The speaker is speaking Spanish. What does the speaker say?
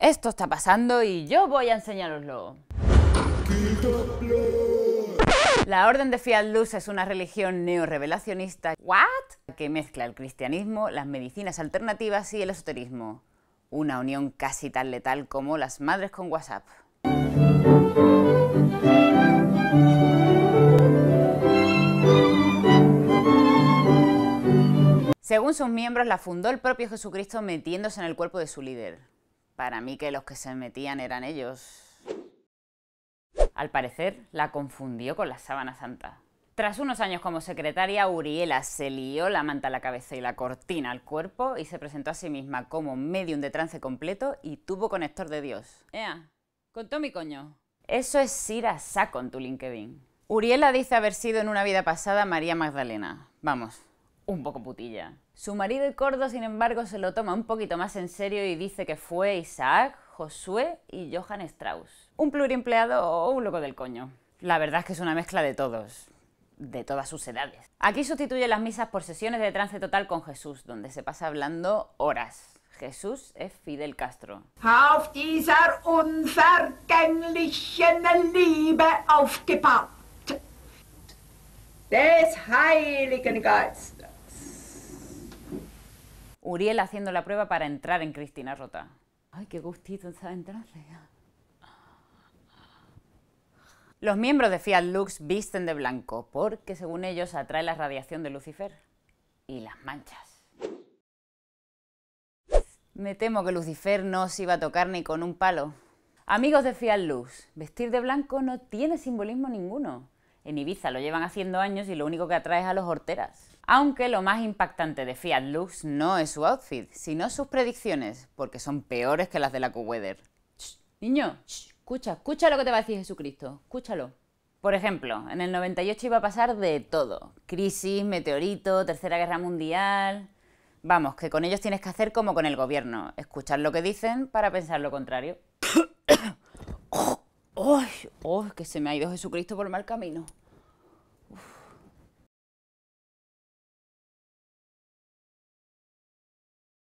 Esto está pasando y yo voy a enseñároslo. La Orden de Fiat Luz es una religión neorrevelacionista que mezcla el cristianismo, las medicinas alternativas y el esoterismo. Una unión casi tan letal como las madres con WhatsApp. Según sus miembros, la fundó el propio Jesucristo metiéndose en el cuerpo de su líder. Para mí que los que se metían eran ellos. Al parecer, la confundió con la sábana santa. Tras unos años como secretaria, Uriela se lió la manta a la cabeza y la cortina al cuerpo y se presentó a sí misma como medium de trance completo y tuvo conector de Dios. Ea, contó mi coño. Eso es ir a saco en tu LinkedIn. Uriela dice haber sido en una vida pasada María Magdalena. Vamos, un poco putilla. Su marido y Cordo, sin embargo, se lo toma un poquito más en serio y dice que fue Isaac, Josué y Johann Strauss. Un pluriempleado o un loco del coño. La verdad es que es una mezcla de todos de todas sus edades. Aquí sustituye las misas por sesiones de trance total con Jesús, donde se pasa hablando horas. Jesús es Fidel Castro. Muriel haciendo la prueba para entrar en Cristina Rota. Ay, qué gustito esa entrarle. Los miembros de Fiat Lux visten de blanco porque según ellos atrae la radiación de Lucifer y las manchas. Me temo que Lucifer no os iba a tocar ni con un palo. Amigos de Fiat Lux, vestir de blanco no tiene simbolismo ninguno. En Ibiza lo llevan haciendo años y lo único que atrae es a los horteras. Aunque lo más impactante de Fiat Lux no es su outfit, sino sus predicciones, porque son peores que las de la Q-Weather. Niño, escucha, escucha lo que te va a decir Jesucristo, escúchalo. Por ejemplo, en el 98 iba a pasar de todo. Crisis, meteorito, Tercera Guerra Mundial... Vamos, que con ellos tienes que hacer como con el gobierno, escuchar lo que dicen para pensar lo contrario. ¡Ay, oh, que se me ha ido Jesucristo por mal camino.